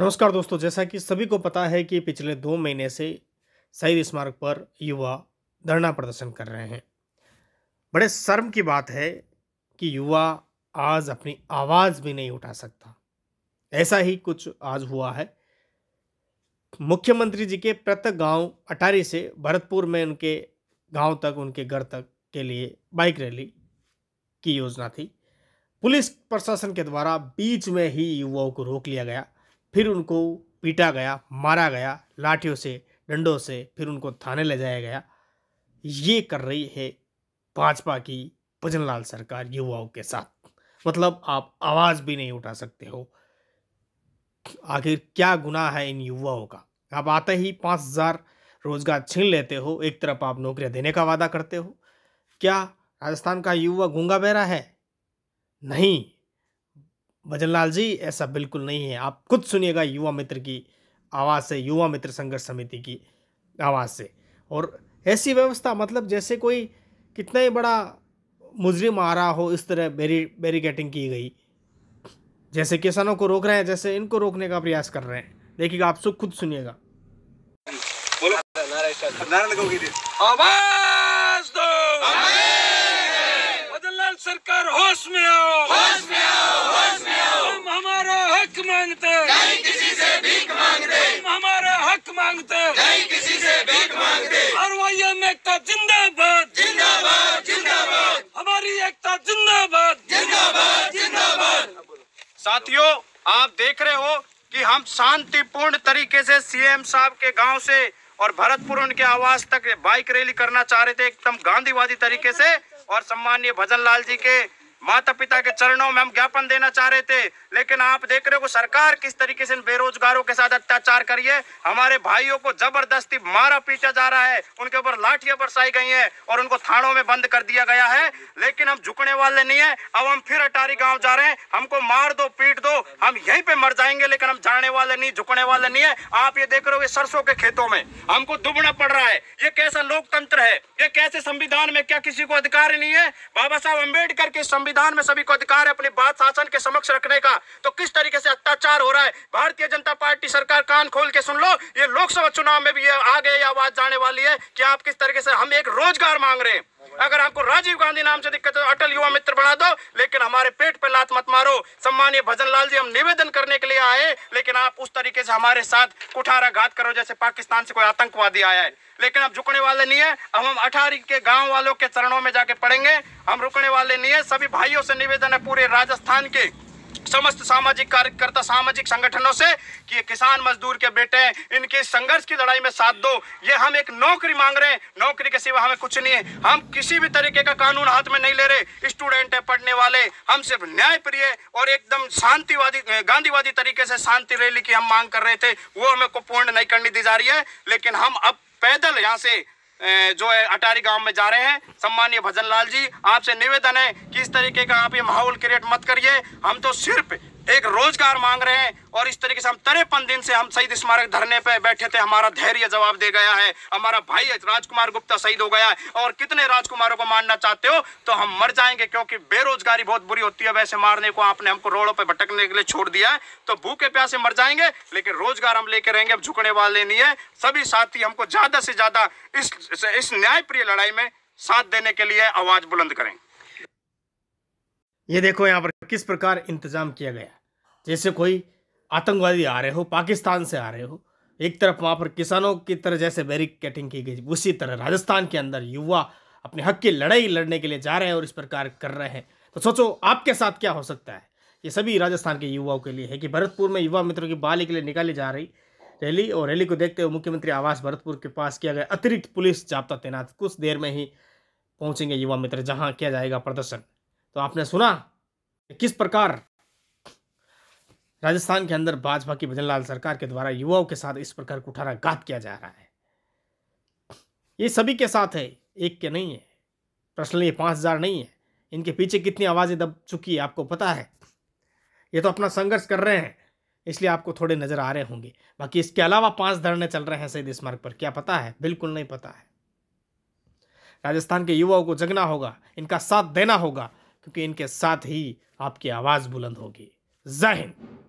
नमस्कार दोस्तों जैसा कि सभी को पता है कि पिछले दो महीने से शहीद स्मारक पर युवा धरना प्रदर्शन कर रहे हैं बड़े शर्म की बात है कि युवा आज अपनी आवाज़ भी नहीं उठा सकता ऐसा ही कुछ आज हुआ है मुख्यमंत्री जी के प्रत्येक गांव अटारी से भरतपुर में उनके गांव तक उनके घर तक के लिए बाइक रैली की योजना थी पुलिस प्रशासन के द्वारा बीच में ही युवाओं को रोक लिया गया फिर उनको पीटा गया मारा गया लाठियों से डंडों से फिर उनको थाने ले जाया गया ये कर रही है भाजपा की भजनलाल सरकार युवाओं के साथ मतलब आप आवाज़ भी नहीं उठा सकते हो आखिर क्या गुनाह है इन युवाओं का आप आते ही पाँच हज़ार रोजगार छीन लेते हो एक तरफ आप नौकरियां देने का वादा करते हो क्या राजस्थान का युवा गूंगा बहरा है नहीं भजन लाल जी ऐसा बिल्कुल नहीं है आप खुद सुनिएगा युवा मित्र की आवाज़ से युवा मित्र संघर्ष समिति की आवाज़ से और ऐसी व्यवस्था मतलब जैसे कोई कितना ही बड़ा मुजरिम आ रहा हो इस तरह बैरी बैरिकेटिंग की गई जैसे किसानों को रोक रहे हैं जैसे इनको रोकने का प्रयास कर रहे हैं देखिएगा आप सब खुद सुनिएगा सरकार होश में आ मांगते नहीं किसी से भीख मांगते और वही हम एकता जिंदाबाद जिंदाबाद जिंदाबाद हमारी एकता जिंदाबाद जिंदाबाद जिंदाबाद साथियों आप देख रहे हो कि हम शांतिपूर्ण तरीके से सीएम साहब के गांव से और भरतपुर उनके आवास तक बाइक रैली करना चाह रहे थे एकदम गांधीवादी तरीके से और सम्मान्य भजन लाल जी के माता पिता के चरणों में हम ज्ञापन देना चाह रहे थे लेकिन आप देख रहे हो सरकार किस तरीके से बेरोजगारों के साथ अत्याचार करी है हमारे भाइयों को जबरदस्ती मारा पीटा जा रहा है उनके ऊपर लाठियां बरसाई गई है और उनको थानों में बंद कर दिया गया है लेकिन हम झुकने वाले नहीं है अब हम फिर अटारी गाँव जा रहे हैं हमको मार दो पीट दो हम यही पे मर जाएंगे लेकिन हम जाने वाले नहीं झुकने वाले नहीं है आप ये देख रहे हो सरसों के खेतों में हमको दुबना पड़ रहा है ये कैसा लोकतंत्र है ये कैसे संविधान में क्या किसी को अधिकार नहीं है बाबा साहब अम्बेडकर के संविधान संविधान में सभी को अधिकार है अपनी बात शासन के समक्ष रखने का तो किस तरीके से अत्याचार हो रहा है भारतीय जनता पार्टी सरकार कान खोल के सुन लो ये लोकसभा चुनाव में भी ये आगे आवाज जाने वाली है कि आप किस तरीके से हम एक रोजगार मांग रहे हैं अगर हमको राजीव गांधी नाम से दिक्कत है तो अटल युवा मित्र बना दो लेकिन हमारे पेट पे लात मत मारो सम्मानीय भजन लाल जी हम निवेदन करने के लिए आए लेकिन आप उस तरीके से हमारे साथ कुठारा घात करो जैसे पाकिस्तान से कोई आतंकवादी आया है लेकिन अब झुकने वाले नहीं है अब हम अठारी के गांव वालों के चरणों में जाके पड़ेंगे हम रुकने वाले नहीं है सभी भाइयों से निवेदन है पूरे राजस्थान के समस्त सामाजिक कार्यकर्ता सामाजिक संगठनों से कि ये किसान मजदूर के बेटे हैं इनके संघर्ष की लड़ाई में साथ दो ये हम एक नौकरी मांग रहे हैं नौकरी के सिवा हमें कुछ नहीं है हम किसी भी तरीके का कानून हाथ में नहीं ले रहे स्टूडेंट है पढ़ने वाले हम सिर्फ न्याय प्रिय और एकदम शांतिवादी गांधीवादी तरीके से शांति रैली की हम मांग कर रहे थे वो हमें को पूर्ण नहीं करनी दी जा रही है लेकिन हम अब पैदल यहाँ से जो है अटारी गांव में जा रहे हैं सम्मानीय भजन लाल जी आपसे निवेदन है कि इस तरीके का आप ये माहौल क्रिएट मत करिए हम तो सिर्फ एक रोजगार मांग रहे हैं और इस तरीके से हम तिरपन दिन से हम शहीद स्मारक धरने पर बैठे थे हमारा धैर्य जवाब दे गया है हमारा भाई राजकुमार गुप्ता शहीद हो गया है और कितने राजकुमारों को मारना चाहते हो तो हम मर जाएंगे क्योंकि बेरोजगारी बहुत बुरी होती है वैसे मारने को आपने हमको रोडों पर भटकने के लिए छोड़ दिया है तो भूखे प्यासे मर जाएंगे लेकिन रोजगार हम लेके रहेंगे अब झुकने वाले नहीं है सभी साथी हमको ज्यादा से ज्यादा इस इस न्यायप्रिय लड़ाई में साथ देने के लिए आवाज बुलंद करें ये देखो यहाँ पर किस प्रकार इंतजाम किया गया जैसे कोई आतंकवादी आ रहे हो पाकिस्तान से आ रहे हो एक तरफ वहाँ पर किसानों की तरह जैसे बैरिकेटिंग की गई उसी तरह राजस्थान के अंदर युवा अपने हक की लड़ाई लड़ने के लिए जा रहे हैं और इस प्रकार कर रहे हैं तो सोचो आपके साथ क्या हो सकता है ये सभी राजस्थान के युवाओं के लिए है कि भरतपुर में युवा मित्रों की बाली के लिए निकाली जा रही रैली और रैली को देखते हुए मुख्यमंत्री आवास भरतपुर के पास किया गया अतिरिक्त पुलिस जाप्ता तैनात कुछ देर में ही पहुंचेंगे युवा मित्र जहां किया जाएगा प्रदर्शन तो आपने सुना किस प्रकार राजस्थान के अंदर भाजपा की भजनलाल सरकार के द्वारा युवाओं के साथ इस प्रकार कुठाराघात किया जा रहा है ये सभी के साथ है एक के नहीं है प्रश्न ये पाँच हज़ार नहीं है इनके पीछे कितनी आवाज़ें दब चुकी है आपको पता है ये तो अपना संघर्ष कर रहे हैं इसलिए आपको थोड़े नज़र आ रहे होंगे बाकी इसके अलावा पांच धरने चल रहे हैं शहीद स्मारक पर क्या पता है बिल्कुल नहीं पता है राजस्थान के युवाओं को जगना होगा इनका साथ देना होगा क्योंकि इनके साथ ही आपकी आवाज़ बुलंद होगी जय हिंद